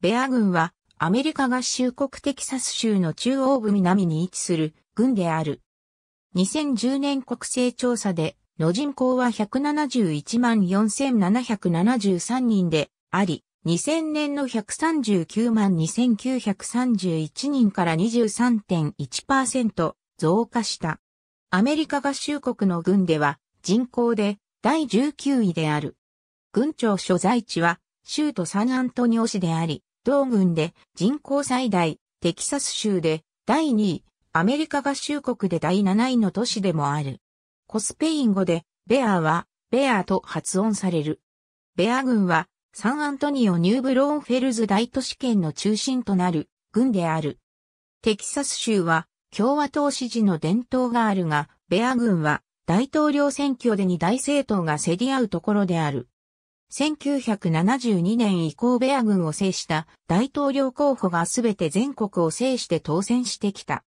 ベア軍は、アメリカ合衆国テキサス州の中央部南に位置する軍である。2010年国勢調査で、の人口は171万4773人であり、2000年の139万2931人から23.1%増加した。アメリカ合衆国の軍では人口で第19位である。軍庁所在地は州都サンアントニオ市であり、同軍で人口最大、テキサス州で第2位、アメリカ合衆国で第7位の都市でもある。コスペイン語で、ベアは、ベアと発音される。ベア軍は、サンアントニオ・ニューブローンフェルズ大都市圏の中心となる軍である。テキサス州は共和党支持の伝統があるが、ベア軍は大統領選挙でに大政党が競り合うところである。1972年以降ベア軍を制した大統領候補がすべて全国を制して当選してきた。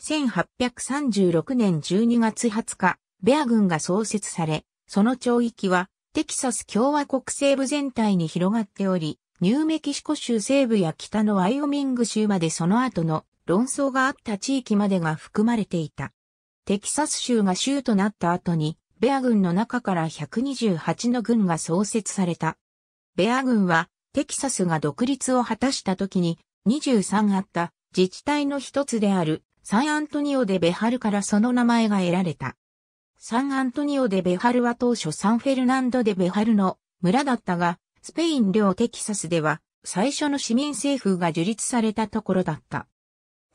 1836年12月20日、ベア軍が創設され、その長域はテキサス共和国西部全体に広がっており、ニューメキシコ州西部や北のワイオミング州までその後の論争があった地域までが含まれていた。テキサス州が州となった後にベア軍の中から128の軍が創設された。ベア軍は、テキサスが独立を果たした時に、23あった自治体の一つである、サンアントニオデ・ベハルからその名前が得られた。サンアントニオデ・ベハルは当初サンフェルナンドデ・ベハルの村だったが、スペイン領テキサスでは最初の市民政府が樹立されたところだった。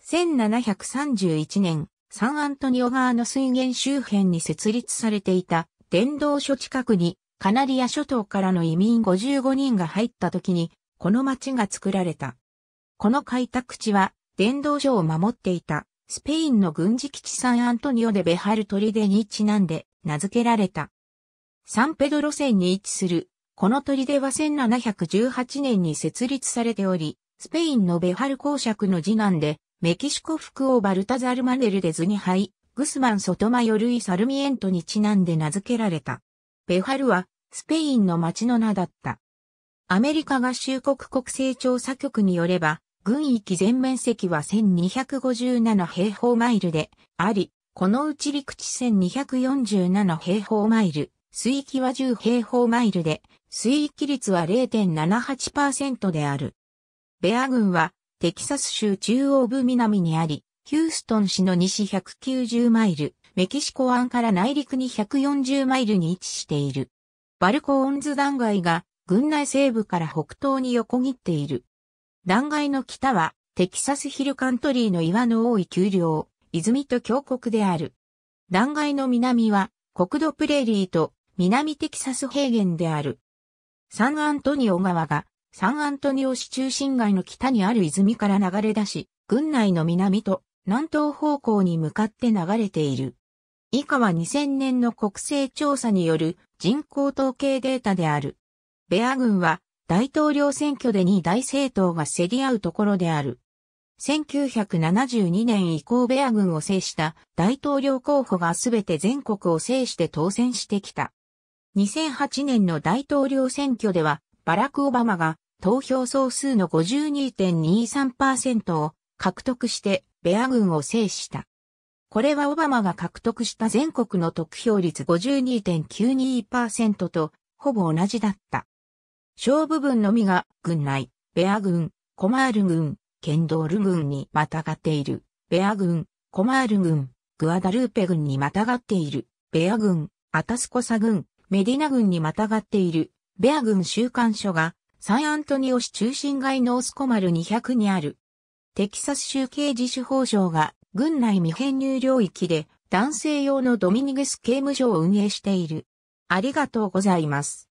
1731年、サンアントニオ川の水源周辺に設立されていた電動所近くにカナリア諸島からの移民55人が入った時にこの町が作られた。この開拓地は電動所を守っていたスペインの軍事基地サンアントニオでベハルトリデにちなんで名付けられた。サンペドロ線に位置するこの砦は1718年に設立されており、スペインのベハル公爵の次男で、メキシコ副王バルタザルマネルデズに入、グスマン・ソトマヨルイ・サルミエントにちなんで名付けられた。ペハルは、スペインの町の名だった。アメリカ合衆国国勢調査局によれば、軍域全面積は1257平方マイルであり、このうち陸地1247平方マイル、水域は10平方マイルで、水域率は0.78%である。ベア軍はテキサス州中央部南にあり、ヒューストン市の西190マイル、メキシコ湾から内陸に140マイルに位置している。バルコーンズ断崖が軍内西部から北東に横切っている。断崖の北はテキサスヒルカントリーの岩の多い丘陵、泉と峡谷である。断崖の南は国土プレーリーと南テキサス平原である。サンアントニオ川がサンアントニオ市中心街の北にある泉から流れ出し、郡内の南と南東方向に向かって流れている。以下は2000年の国勢調査による人口統計データである。ベア軍は大統領選挙で2大政党が競り合うところである。1972年以降ベア軍を制した大統領候補がすべて全国を制して当選してきた。2008年の大統領選挙ではバラク・オバマが投票総数の52.23%を獲得してベア軍を制した。これはオバマが獲得した全国の得票率52.92%とほぼ同じだった。小部分のみが軍内、ベア軍、コマール軍、ケンドール軍にまたがっている、ベア軍、コマール軍、グアダルーペ軍にまたがっている、ベア軍、アタスコサ軍、メディナ軍にまたがっている、ベア軍週刊所がサンアントニオ市中心街ノースコマル200にある。テキサス州刑事司法省が軍内未編入領域で男性用のドミニゲス刑務所を運営している。ありがとうございます。